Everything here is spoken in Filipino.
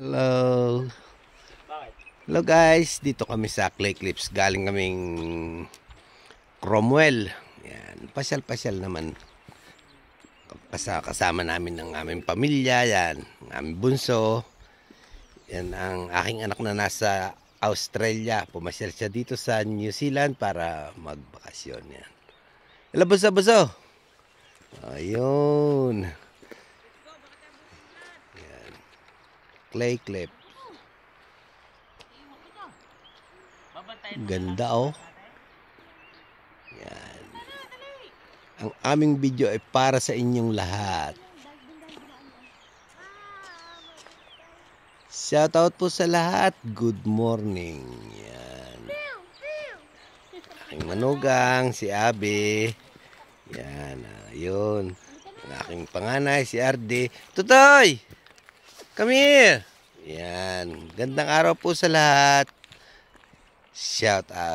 Hello. Hello guys, dito kami sa Clay Clips. Galing kaming Cromwell. Yan, pasyal-pasyal naman. Kasama namin ng aming pamilya, yan, ang aming bunso. Yan ang aking anak na nasa Australia. Pumasyal siya dito sa New Zealand para magbakasyon yan. Hello, bunso, bunso. Ayun. clay clip. Ganda oh. Yan. Ang aming video ay para sa inyong lahat. Shoutout po sa lahat. Good morning. Yan. Aking manugang, si Abi. Yan, ayun. Ah, Ang aking panganay, si RD. Tutoy! Come here! Yan. Gandang araw po sa lahat. Shout out.